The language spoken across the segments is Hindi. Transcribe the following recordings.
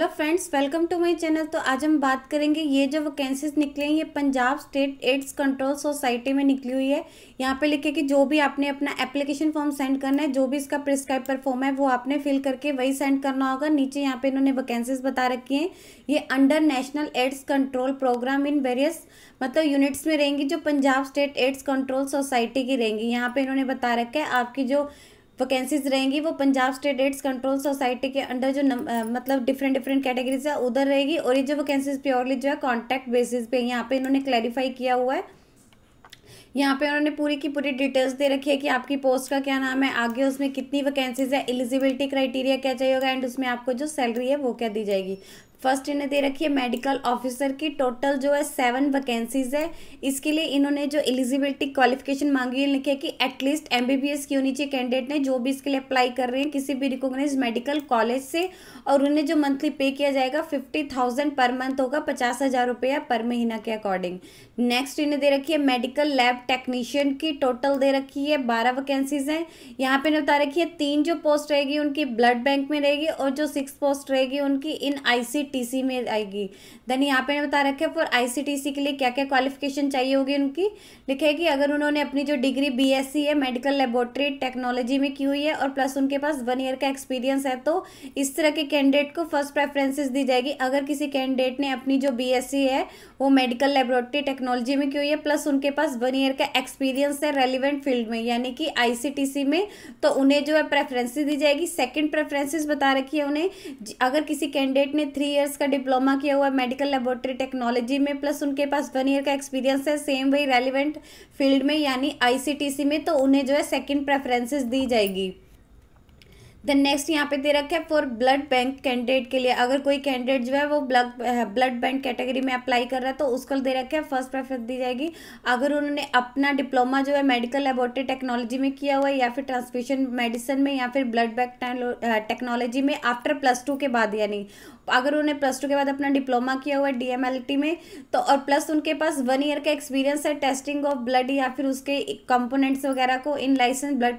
hello friends welcome to my channel तो आज हम बात करेंगे ये जो वैकेंसीज निकले हैं ये Punjab state AIDS control society में निकली हुई है यहाँ पे लिखे कि जो भी आपने अपना एप्लीकेशन फॉर्म सेंड करना है जो भी इसका प्रिस्क्राइब पर फॉर्म है वो आपने फिल करके वही सेंड करना होगा नीचे यहाँ पे इन्होंने वैकेंसीज बता रखी हैं ये under national AIDS control programme in various मतलब यूनिट्स में रहेंगी जो Punjab state AIDS control society की रहेंगी यहाँ पर इन्होंने बता रखा है आपकी जो वैकेंसीज रहेंगी वो Punjab state AIDS control society के अंडर जो आ, मतलब डिफरेंट डिफरेंट कैटेगरीज है उधर रहेगी और ये जो वैकेंसीज प्योरली जो है कॉन्टैक्ट बेसिस पे यहाँ पे इन्होंने क्लैरिफाई किया हुआ है यहाँ पे उन्होंने पूरी की पूरी डिटेल्स दे रखी है कि आपकी पोस्ट का क्या नाम है आगे उसमें कितनी वैकेंसीज है एलिजिबिलिटी क्राइटेरिया क्या चाहिए होगा एंड उसमें आपको जो सैलरी है वो क्या दी जाएगी फर्स्ट इन्हें दे रखी है मेडिकल ऑफिसर की टोटल जो है सेवन वैकेंसीज है इसके लिए इन्होंने जो एलिजिबिलिटी क्वालिफिकेशन मांगी है लिखे कि at least M B B S की होनी चाहिए कैंडिडेट ने जो भी इसके लिए अप्लाई कर रहे हैं किसी भी रिकोगनाइज मेडिकल कॉलेज से और उन्हें जो मंथली पे किया जाएगा फिफ्टी थाउजेंड पर मंथ होगा पचास हज़ार रुपया पर महीना के अकॉर्डिंग नेक्स्ट इन्हें दे रखी है मेडिकल लैब टेक्नीशियन की टोटल दे रखी है बारह वैकेंसीज हैं यहाँ पे बता रखी है तीन जो पोस्ट रहेगी उनकी ब्लड बैंक में रहेगी और जो सिक्स पोस्ट रहेगी उनकी इन आई सी टीसी में आएगी देन यहाँ पे बता रखे फॉर आईसीटीसी के लिए क्या क्या क्वालिफिकेशन चाहिए होगी उनकी लिखे कि अगर उन्होंने अपनी जो डिग्री बीएससी है मेडिकल लेबोरेटरी टेक्नोलॉजी में की हुई है और प्लस उनके पास वन ईयर का एक्सपीरियंस है तो इस तरह के कैंडिडेट को फर्स्ट प्रेफरेंसेस दी जाएगी अगर किसी कैंडिडेट ने अपनी जो बी है वो मेडिकल लेबोरेटरी टेक्नोलॉजी में की हुई है प्लस उनके पास वन ईयर का एक्सपीरियंस है रेलिवेंट फील्ड में यानी कि आईसीटीसी में तो उन्हें जो है प्रेफरेंसेज दी जाएगी सेकेंड प्रेफरेंसेज बता रखी है उन्हें अगर किसी कैंडिडेट ने थ्री ईयर्स का डिप्लोमा किया हुआ है मेडिकल लेबोरेटरी टेक्नोलॉजी में प्लस उनके पास वन ईयर का एक्सपीरियंस है सेम वही रेलिवेंट फील्ड में यानी आईसीटीसी में तो उन्हें जो है सेकंड प्रेफरेंसेस दी जाएगी देन नेक्स्ट यहाँ पे दे रखा है फॉर ब्लड बैंक कैंडिडेट के लिए अगर कोई कैंडिडेट जो है वो ब्लड ब्लड बैंक कैटेगरी में अप्लाई कर रहा है तो उसको दे रखा है फर्स्ट प्रेफरेंस दी जाएगी अगर उन्होंने अपना डिप्लोमा जो है मेडिकल लेबोरेटरी टेक्नोलॉजी में किया हुआ है या फिर ट्रांसफ्यूशन मेडिसिन में या फिर ब्लड बैंक टेक्नोलॉजी में आफ्टर प्लस टू के बाद यानी अगर उन्हें प्लस टू के बाद अपना डिप्लोमा किया हुआ है डीएमएलटी में तो और प्लस उनके पास वन ईयर का एक्सपीरियंस है टेस्टिंग ऑफ ब्लड या फिर उसके कंपोनेंट्स वगैरह को इन लाइसेंस ब्लड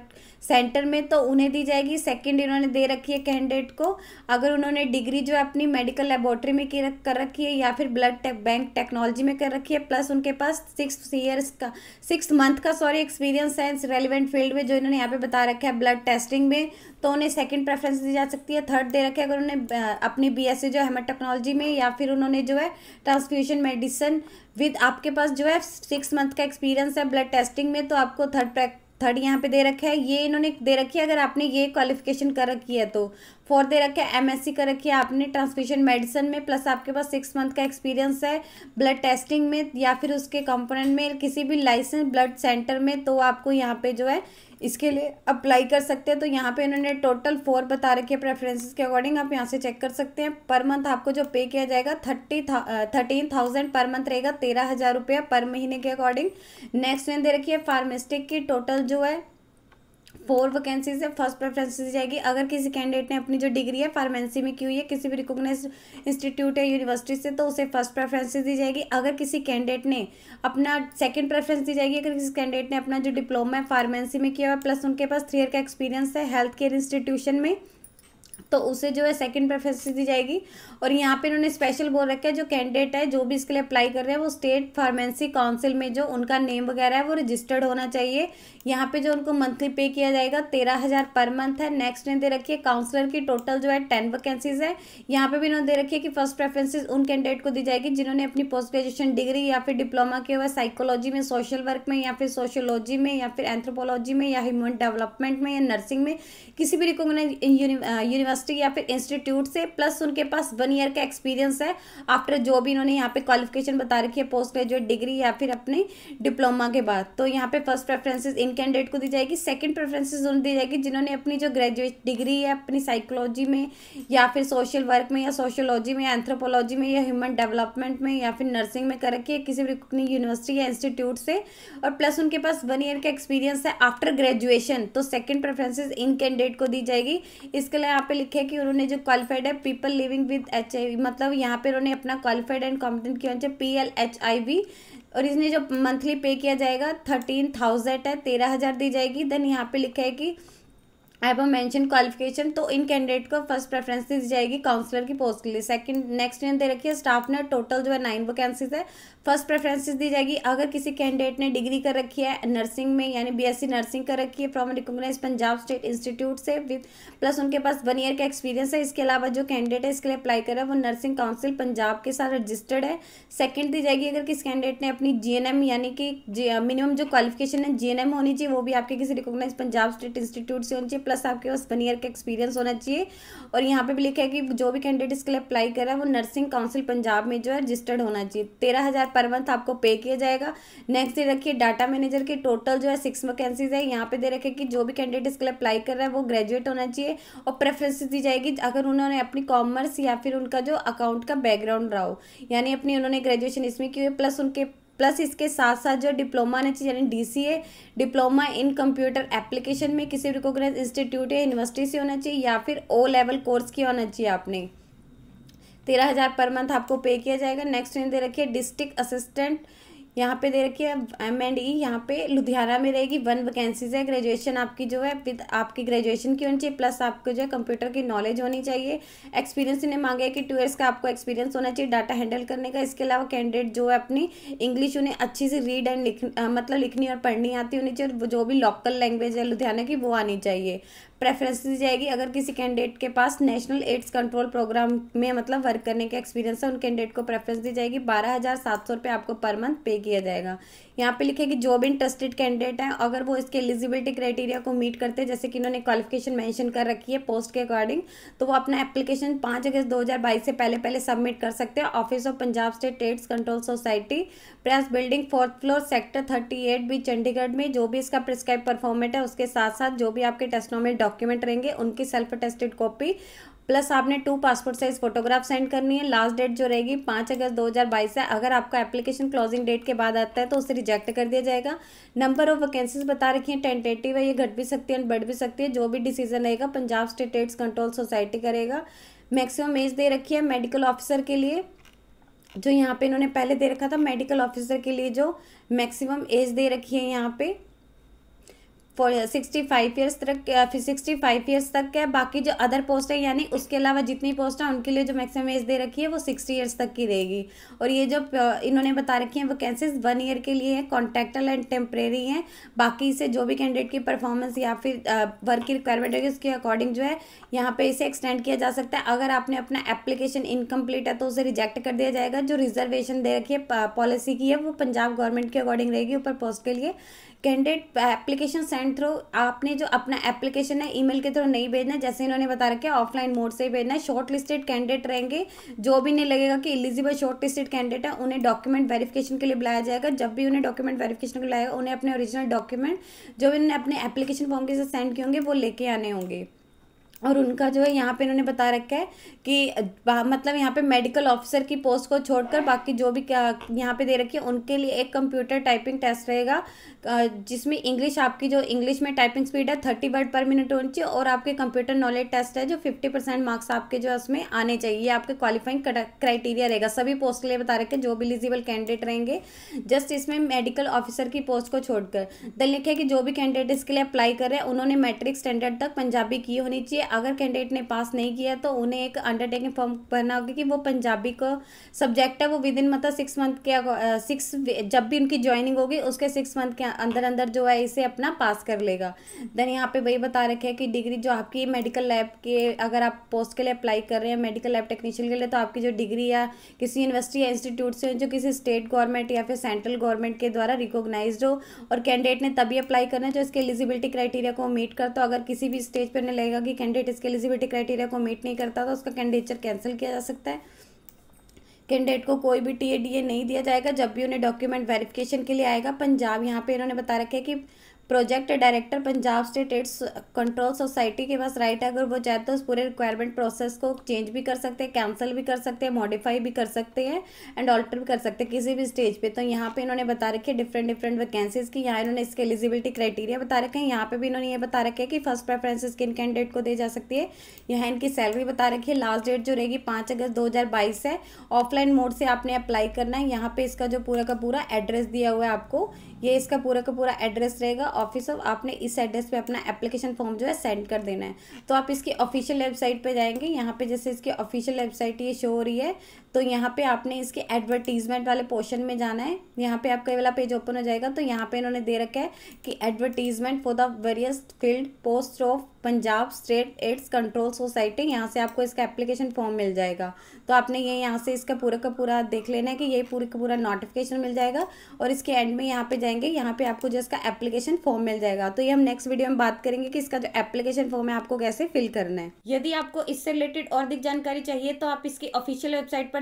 सेंटर में तो उन्हें दी जाएगी सेकंड इन्होंने दे रखी है कैंडिडेट को अगर उन्होंने डिग्री जो है अपनी मेडिकल लेबोरेटरी में कर रखी है या फिर ब्लड टेक बैंक टेक्नोलॉजी में कर रखी है प्लस उनके पास सिक्स ईयर्स का सिक्स मंथ का सॉरी एक्सपीरियंस है इस रेलिवेंट फील्ड में जो इन्होंने यहाँ पे बता रखा है ब्लड टेस्टिंग में तो उन्हें सेकेंड प्रेफरेंस दी जा सकती है थर्ड दे रखे अगर उन्हें अपनी बी ऐसे जो है टेक्नोलॉजी में या फिर उन्होंने जो है ट्रांसफ्यूजन मेडिसिन विद आपके पास जो है सिक्स मंथ का एक्सपीरियंस है ब्लड टेस्टिंग में तो आपको थर्ड थर्ड यहाँ पे दे रखा है ये इन्होंने दे रखी है अगर आपने ये क्वालिफिकेशन कर रखी है तो फोर्थ दे रखा है एमएससी कर रखी है आपने ट्रांसफ्यूजन मेडिसिन में प्लस आपके पास सिक्स मंथ का एक्सपीरियंस है ब्लड टेस्टिंग में या फिर उसके कंपोनेंट में किसी भी लाइसेंस ब्लड सेंटर में तो आपको यहाँ पे जो है इसके लिए अप्लाई कर सकते हैं तो यहाँ पे इन्होंने टोटल फोर बता रखे प्रेफरेंसेस के अकॉर्डिंग आप यहाँ से चेक कर सकते हैं पर मंथ आपको जो पे किया जाएगा thirty thirteen thousand per month रहेगा तेरह हज़ार रुपया पर महीने के अकॉर्डिंग नेक्स्ट में दे रखिए फार्मेस्टिक की टोटल जो है फोर वैकेंसीज है फर्स्ट प्रेफरेंस दी जाएगी अगर किसी कैंडिडेट ने अपनी जो डिग्री है फार्मेसी में की हुई है किसी भी रिकोगनाइज इंस्टीट्यूट या यूनिवर्सिटी से तो उसे फर्स्ट प्रेफरेंस दी जाएगी अगर किसी कैंडिडेट ने अपना सेकेंड प्रेफरेंस दी जाएगी अगर किसी कैंडिडेट ने अपना जो डिप्लोमा है फार्मेसी में किया हुआ प्लस उनके पास थ्री ईयर का एक्सपीरियंस है हेल्थ केयर इंस्टीट्यूशन में तो उसे जो है सेकंड प्रेफरेंस दी जाएगी और यहाँ पे इन्होंने स्पेशल बोल रखा है जो कैंडिडेट है जो भी इसके लिए अप्लाई कर रहे हैं वो स्टेट फार्मेंसी काउंसिल में जो उनका नेम वगैरह है वो रजिस्टर्ड होना चाहिए यहाँ पे जो उनको मंथली पे किया जाएगा तेरह हज़ार पर मंथ है नेक्स्ट ने दे रखी है काउंसलर की टोटल जो है टेन वैकेंसीज है यहाँ पे भी इन्होंने दे रखी है कि फर्स्ट प्रेफरेंसेज उन कैंडिडेट को दी जाएगी जिन्होंने अपनी पोस्ट ग्रेजुएशन डिग्री या फिर डिप्लोमा किया हुआ साइकोलॉजी में सोशल वर्क में या फिर सोशोलॉजी में या फिर एंथ्रोपोलॉजी में या ह्यूमन डेवलपमेंट में या नर्सिंग में किसी भी रिकोगनाइज यूनिवर्सिटी uh, यूनिवर्सिटी या फिर इंस्टीट्यूट से प्लस उनके पास वन ईयर का एक्सपीरियंस है आफ्टर जो भी इन्होंने यहाँ पे क्वालिफिकेशन बता रखी है पोस्ट ग्रेजुएट डिग्री या फिर अपने डिप्लोमा के बाद तो यहाँ पे फर्स्ट प्रेफरेंसेज इन कैंडिडेट को दी जाएगी सेकेंड प्रेफरेंसेज उन्हें दी जाएगी जिन्होंने अपनी जो ग्रेजुएट डिग्री है अपनी साइकोलॉजी में या फिर सोशल वर्क में या सोशोलॉजी में एंथ्रोपोलॉजी में या ह्यूमन डेवलपमेंट में या फिर नर्सिंग में कर रखी है किसी भी यूनिवर्सिटी या इंस्टीट्यूट से और प्लस उनके पास वन ईयर का एक्सपीरियंस है आफ्टर ग्रेजुएशन तो सेकेंड प्रेफरेंसेज इन कैंडिडेट को दी जाएगी इसके लिए यहाँ पे लिख लिखे कि उन्होंने जो क्वालिफाइड है पीपल लिविंग विद एच मतलब यहाँ पे उन्होंने अपना क्वालिफाइड एंड कॉम्पिटेंट किया P L H I V और इसने जो मंथली पे किया जाएगा थर्टीन थाउजेंड है तेरह हज़ार दी जाएगी देन यहाँ पे लिखा है कि आई हैव मेंशन क्वालिफिकेशन तो इन कैंडिडेट को फर्स्ट प्रेफरेंस दी जाएगी काउंसलर की पोस्ट के लिए सेकंड नेक्स्ट ने दे रखी है स्टाफ ने टोटल जो है नाइन वैकेंसीज है फर्स्ट प्रेफरेंस दी जाएगी अगर किसी कैंडिडेट ने डिग्री कर रखी है नर्सिंग में यानी बीएससी नर्सिंग कर रखी है from recognise Punjab state institute से विद प्लस उनके पास वन ईयर का एक्सपीरियंस है इसके अलावा जो कैंडिडेट है इसके लिए अप्लाई करा वो नर्सिंग काउंसिल पंजाब के साथ रजिस्टर्ड है सेकंड दी जाएगी अगर किसी कैंडिडेट ने अपनी जी यानी कि मिनिमम जो क्वालिफिकेशन है जी होनी चाहिए वो भी आपके किसी रिकोगनाइज पंजाब स्टेट इंस्टीट्यूट से होनी चाहिए प्लस आपके पास वन ईयर का एक्सपीरियंस होना चाहिए और यहाँ पे भी लिखा है कि जो भी कैंडिडेट इसके लिए अप्लाई कर रहा है वो नर्सिंग काउंसिल पंजाब में जो है रजिस्टर्ड होना चाहिए तेरह हज़ार पर मंथ आपको पे किया जाएगा नेक्स्ट ये रखिए डाटा मैनेजर की टोटल जो है सिक्स वैकेंसीज है यहाँ पे दे रखे कि जो भी कैंडिडेट इसके लिए अप्लाई कर रहा है वो ग्रेजुएट होना चाहिए और प्रेफरेंस दी जाएगी अगर उन्होंने अपनी कॉमर्स या फिर उनका जो अकाउंट का बैकग्राउंड रहा हो यानी अपनी उन्होंने ग्रेजुएशन इसमें की हुई प्लस उनके प्लस इसके साथ साथ जो डिप्लोमा होना चाहिए यानी a diploma in computer application में किसी रिकॉग्नाइज इंस्टीट्यूट या यूनिवर्सिटी से होना चाहिए या फिर ओ लेवल कोर्स की होना चाहिए आपने तेरह हज़ार पर मंथ आपको पे किया जाएगा नेक्स्ट दे रखिए डिस्ट्रिक्ट असिस्टेंट यहाँ पे दे रखिए एम एंड ई यहाँ पे लुधियाना में रहेगी वन वैकेंसीज है ग्रेजुएशन आपकी जो है विद आपकी ग्रेजुएशन की होनी चाहिए प्लस आपको जो है कंप्यूटर की नॉलेज होनी चाहिए एक्सपीरियंस इन्हें मांगे कि टू ईयर्स का आपको एक्सपीरियंस होना चाहिए डाटा हैंडल करने का इसके अलावा कैंडिडेट जो है अपनी इंग्लिश उन्हें अच्छी से रीड एंड लिख मतलब लिखनी और पढ़नी आती होनी चाहिए और जो भी लोकल लैंग्वेज है लुधियाना की वो आनी चाहिए प्रेफरेंस दी जाएगी अगर किसी कैंडिडेट के पास नेशनल एड्स कंट्रोल प्रोग्राम में मतलब वर्क करने का एक्सपीरियंस है उन कैंडिडेट को प्रेफरेंस दी जाएगी बारह हज़ार सात सौ रुपये आपको पर मंथ पे किया जाएगा यहाँ पे लिखे कि जो भी इंटरेस्टेड कैंडिडेट हैं अगर वो इसके एलिजिबिलिटी क्राइटेरिया को मीट करते हैं जैसे कि इन्होंने क्वालिफिकेशन मैंशन कर रखी है पोस्ट के अकॉर्डिंग तो वो अपना एप्लीकेशन पाँच अगस्त दो हज़ार बाईस से पहले पहले सबमिट कर सकते हैं office of Punjab state AIDS control society press building fourth floor sector thirty eight भी चंडीगढ़ में जो भी इसका प्रिस्क्राइब परफॉर्मेट है उसके साथ साथ जो भी आपके टेस्टों में डॉक्टर डॉक्यूमेंट रहेंगे उनकी सेल्फ अटेस्टेड कॉपी प्लस आपने two passport size photograph send करनी है लास्ट डेट जो रहेगी पाँच अगस्त 2022 है अगर आपका एप्लीकेशन क्लोजिंग डेट के बाद आता है तो उसे रिजेक्ट कर दिया जाएगा नंबर ऑफ वैकेंसीज बता रखी है टेंटेटिव है ये घट भी सकती है बढ़ भी सकती है जो भी डिसीजन रहेगा Punjab state AIDS control society करेगा मैक्सिमम एज दे रखी है मेडिकल ऑफिसर के लिए जो यहाँ पे इन्होंने पहले दे रखा था मेडिकल ऑफिसर के लिए जो मैक्सिमम एज दे रखी है यहाँ पे सिक्सटी फाइव ईयर्स तक सिक्सटी फाइव ईयर्स तक है बाकी जो अदर पोस्ट है यानी उसके अलावा जितनी पोस्ट है उनके लिए जो मैक्सिमम एज दे रखी है वो सिक्सटी ईयर्स तक की रहेगी और ये जो uh, इन्होंने बता रखी है वैकेंसीज वन ईयर के लिए है कॉन्ट्रैक्टल एंड टेम्परेरी हैं बाकी इसे जो भी कैंडिडेट की परफॉर्मेंस या फिर वर्क uh, की रिक्वायरमेंट होगी उसके अकॉर्डिंग जो है यहाँ पर इसे एक्सटेंड किया जा सकता है अगर आपने अपना एप्लीकेशन इनकम्प्लीट है तो उसे रिजेक्ट कर दिया जाएगा जो रिजर्वेशन दे रखी है पॉलिसी uh, की है वो पंजाब गवर्नमेंट के अकॉर्डिंग रहेगी ऊपर पोस्ट के लिए कैंडिडेट एप्लीकेशन सेंड थ्रू आपने जो अपना एप्लीकेशन है ईमेल के थ्रू नहीं भेजना जैसे इन्होंने बता रखे ऑफलाइन मोड से ही भेजना है शॉर्ट लिस्टेड कैंडिडेट रहेंगे जो भी नहीं लगेगा कि एलिजिबल शॉर्ट लिस्टेड कैंडिडेट है उन्हें डॉक्यूमेंट वेरिफिकेशन के लिए बुलाया जाएगा जब भी उन्हें डॉक्यूमेंट वेरिफिकेशन के लिए बुलाएगा उन्हें अपने ओरिजिनल डॉक्यूमेंट जो इन्होंने अपने एप्लीकेशन फॉर्म के साथ सेंड किए होंगे वो लेके आने होंगे और उनका जो है यहाँ पे इन्होंने बता रखा है कि मतलब यहाँ पे मेडिकल ऑफिसर की पोस्ट को छोड़कर बाकी जो भी क्या यहाँ पे दे रखी है उनके लिए एक कंप्यूटर टाइपिंग टेस्ट रहेगा जिसमें इंग्लिश आपकी जो इंग्लिश में टाइपिंग स्पीड है थर्टी वर्ड पर मिनट होनी चाहिए और आपके कंप्यूटर नॉलेज टेस्ट है जो फिफ्टी परसेंट मार्क्स आपके जो उसमें आने चाहिए आपके क्वालिफाइंग क्राइटेरिया रहेगा सभी पोस्ट के लिए बता रखे जो भी एलिजिबल कैंडिडेट रहेंगे जस्ट इसमें मेडिकल ऑफिसर की पोस्ट को छोड़कर दल लिखा कि जो भी कैंडिडेट इसके लिए अप्लाई कर रहे हैं उन्होंने मैट्रिक स्टैंडर्ड तक पंजाबी की होनी चाहिए अगर कैंडिडेट ने पास नहीं किया तो उन्हें एक अंडरटेकिंग फॉर्म भरना होगा कि वो पंजाबी का सब्जेक्ट है वो विद इन मतलब सिक्स मंथ के सिक्स जब भी उनकी ज्वाइनिंग होगी उसके सिक्स मंथ के अंदर अंदर जो है इसे अपना पास कर लेगा देन यहाँ पे वही बता रखे है कि डिग्री जो आपकी मेडिकल लैब के अगर आप पोस्ट के लिए अप्लाई कर रहे हैं मेडिकल लैब टेक्नीशियन के लिए तो आपकी जो डिग्री या किसी यूनिवर्सिटी या इंस्टीट्यूट से जो किसी स्टेट गवर्नमेंट या फिर सेंट्रल गवर्नमेंट के द्वारा रिकोगनाइज हो और कैंडिडेट ने तभी अप्लाई करना है जो इसके एलिजिबिलिटी क्राइटेरिया को मीट कर तो अगर किसी भी स्टेज पर लगेगा कि कैंडिडेट कैंडिडेट इसके एलिजिबिलिटी क्राइटेरिया को मीट नहीं करता तो उसका कैंडिडेचर कैंसिल किया जा सकता है कैंडिडेट को कोई भी टी नहीं दिया जाएगा जब भी उन्हें डॉक्यूमेंट वेरिफिकेशन के लिए आएगा पंजाब यहाँ पे इन्होंने बता रखा है कि project director Punjab state AIDS control society के पास राइट है अगर वो चाहे तो उस पूरे रिक्वायरमेंट प्रोसेस को चेंज भी कर सकते हैं कैंसिल भी कर सकते हैं मॉडिफाई भी कर सकते हैं एंड ऑल्टर भी कर सकते हैं किसी भी स्टेज पे तो यहाँ पे इन्होंने बता रखे डिफरेंट डिफरेंट वैकेंसीज की यहाँ इन्होंने इसके एलिजिबिलिटी क्राइटेरिया बता रखे हैं यहाँ पर भी इन्होंने ये बता रखे कि फर्स्ट प्रेफरेंस किन कैंडिडेट को दी जा सकती है यहाँ इनकी सैलरी बता रखी है लास्ट डेट जो रहेगी पाँच अगस्त दो है ऑफलाइन मोड से आपने अप्लाई करना है यहाँ पे इसका जो पूरा का पूरा एड्रेस दिया हुआ है आपको ये इसका पूरा का पूरा एड्रेस रहेगा ऑफिस ऑफ आपने इस एड्रेस पे अपना एप्लीकेशन फॉर्म जो है सेंड कर देना है तो आप इसकी ऑफिशियल वेबसाइट पे जाएंगे यहाँ पे जैसे इसकी ऑफिशियल वेबसाइट ये शो हो रही है तो यहाँ पे आपने इसके एडवर्टीजमेंट वाले पोर्शन में जाना है यहाँ पे आपका ये वाला पेज ओपन हो जाएगा तो यहाँ पे इन्होंने दे रखा है कि advertisement for the various field post of Punjab state AIDS control society यहाँ से आपको इसका एप्लीकेशन फॉर्म मिल जाएगा तो आपने ये यहाँ से इसका पूरा का पूरा देख लेना है कि ये पूरे का पूरा नोटिफिकेशन मिल जाएगा और इसके एंड में यहाँ पे जाएंगे यहाँ पे आपको जो इसका एप्लीकेशन फॉर्म मिल जाएगा तो ये हम नेक्स्ट वीडियो में बात करेंगे कि इसका जो एप्लीकेशन फॉर्म है आपको कैसे फिल करना है यदि आपको इससे रिलेटेड और अधिक जानकारी चाहिए तो आप इसकी ऑफिशियल वेबसाइट पर